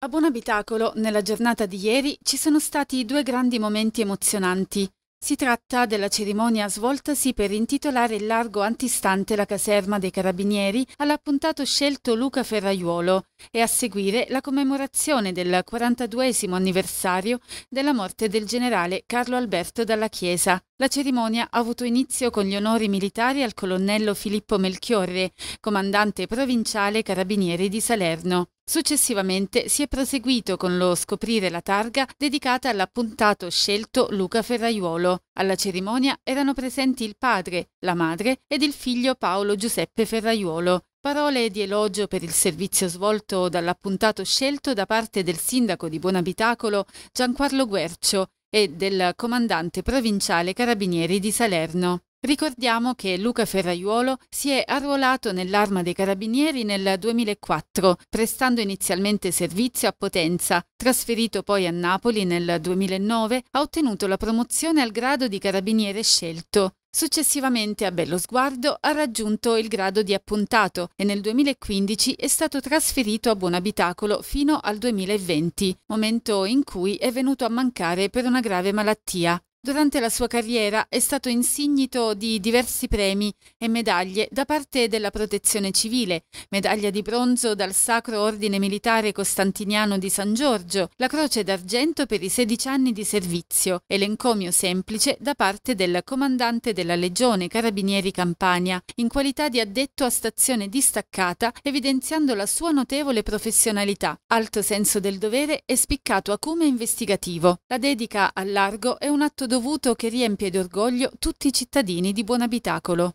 A Buonabitacolo, nella giornata di ieri, ci sono stati due grandi momenti emozionanti. Si tratta della cerimonia svoltasi per intitolare il largo antistante la caserma dei carabinieri all'appuntato scelto Luca Ferraiuolo e a seguire la commemorazione del 42 anniversario della morte del generale Carlo Alberto dalla Chiesa. La cerimonia ha avuto inizio con gli onori militari al colonnello Filippo Melchiorre, comandante provinciale carabinieri di Salerno. Successivamente si è proseguito con lo scoprire la targa dedicata all'appuntato scelto Luca Ferraiuolo. Alla cerimonia erano presenti il padre, la madre ed il figlio Paolo Giuseppe Ferraiuolo. Parole di elogio per il servizio svolto dall'appuntato scelto da parte del sindaco di Buonabitacolo Giancarlo Guercio e del comandante provinciale Carabinieri di Salerno. Ricordiamo che Luca Ferraiuolo si è arruolato nell'Arma dei Carabinieri nel 2004, prestando inizialmente servizio a Potenza. Trasferito poi a Napoli nel 2009, ha ottenuto la promozione al grado di carabiniere scelto. Successivamente a Bello Sguardo ha raggiunto il grado di appuntato e nel 2015 è stato trasferito a Buonabitacolo fino al 2020, momento in cui è venuto a mancare per una grave malattia. Durante la sua carriera è stato insignito di diversi premi e medaglie da parte della Protezione Civile, medaglia di bronzo dal Sacro Ordine Militare Costantiniano di San Giorgio, la Croce d'Argento per i 16 anni di servizio e l'encomio semplice da parte del Comandante della Legione Carabinieri Campania, in qualità di addetto a stazione distaccata, evidenziando la sua notevole professionalità, alto senso del dovere e spiccato acume investigativo. La dedica al largo è un atto dovuto che riempie d'orgoglio tutti i cittadini di Buonabitacolo.